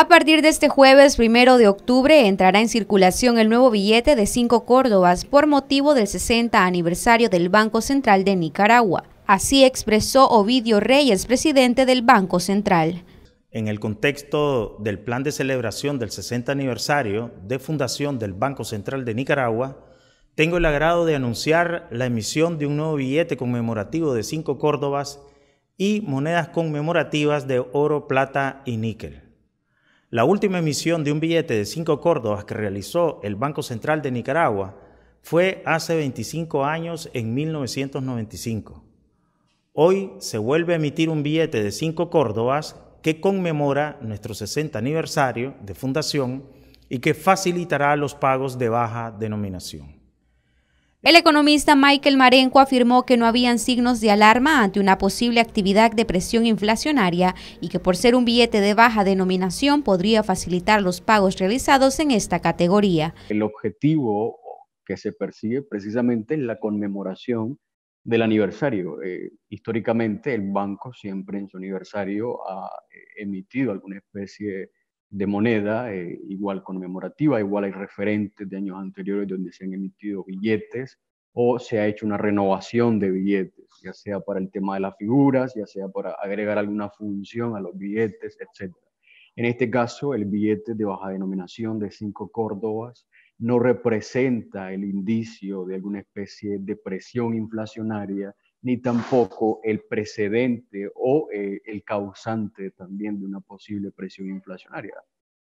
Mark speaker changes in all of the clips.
Speaker 1: A partir de este jueves primero de octubre entrará en circulación el nuevo billete de Cinco Córdobas por motivo del 60 aniversario del Banco Central de Nicaragua. Así expresó Ovidio Reyes, presidente del Banco Central.
Speaker 2: En el contexto del plan de celebración del 60 aniversario de fundación del Banco Central de Nicaragua, tengo el agrado de anunciar la emisión de un nuevo billete conmemorativo de Cinco Córdobas y monedas conmemorativas de oro, plata y níquel. La última emisión de un billete de 5 córdobas que realizó el Banco Central de Nicaragua fue hace 25 años en 1995. Hoy se vuelve a emitir un billete de 5 córdobas que conmemora nuestro 60 aniversario de fundación y que facilitará los pagos de baja denominación.
Speaker 1: El economista Michael Marenco afirmó que no habían signos de alarma ante una posible actividad de presión inflacionaria y que por ser un billete de baja denominación podría facilitar los pagos realizados en esta categoría.
Speaker 3: El objetivo que se persigue precisamente es la conmemoración del aniversario. Eh, históricamente el banco siempre en su aniversario ha eh, emitido alguna especie de de moneda, eh, igual conmemorativa, igual hay referentes de años anteriores donde se han emitido billetes o se ha hecho una renovación de billetes, ya sea para el tema de las figuras, ya sea para agregar alguna función a los billetes, etc. En este caso, el billete de baja denominación de cinco córdobas no representa el indicio de alguna especie de presión inflacionaria, ni tampoco el precedente o eh, el causante también de una posible presión inflacionaria,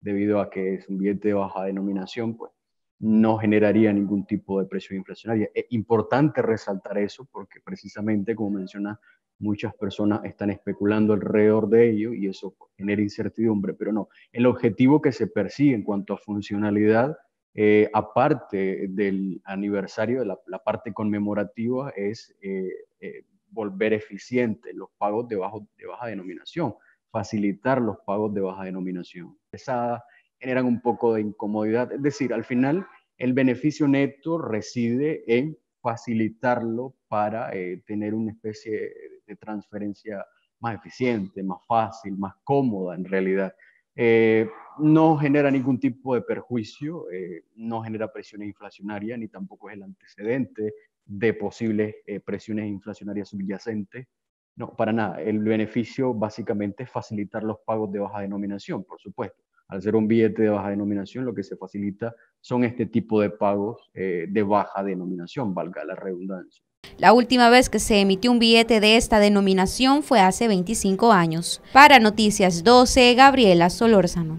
Speaker 3: debido a que es un billete de baja denominación, pues no generaría ningún tipo de presión inflacionaria. Es importante resaltar eso porque precisamente, como menciona, muchas personas están especulando alrededor de ello y eso genera incertidumbre, pero no, el objetivo que se persigue en cuanto a funcionalidad eh, aparte del aniversario, de la, parte conmemorativa es eh, eh, volver eficiente los pagos de, bajo, baja denominación, facilitar los pagos de baja denominación. Pesadas generan un poco de incomodidad, es decir, al final el beneficio neto reside en facilitarlo para tener una especie de transferencia más eficiente, más fácil, más cómoda en realidad. Eh, no genera ningún tipo de perjuicio, eh, no genera presiones inflacionarias, ni tampoco es el antecedente de posibles eh, presiones inflacionarias subyacentes. No, para nada. El beneficio básicamente es facilitar los pagos de baja denominación, por supuesto. Al ser un billete de baja denominación, lo que se facilita son este tipo de pagos de baja denominación, valga la redundancia.
Speaker 1: La última vez que se emitió un billete de esta denominación fue hace 25 años. Para Noticias 12, Gabriela Solórzano.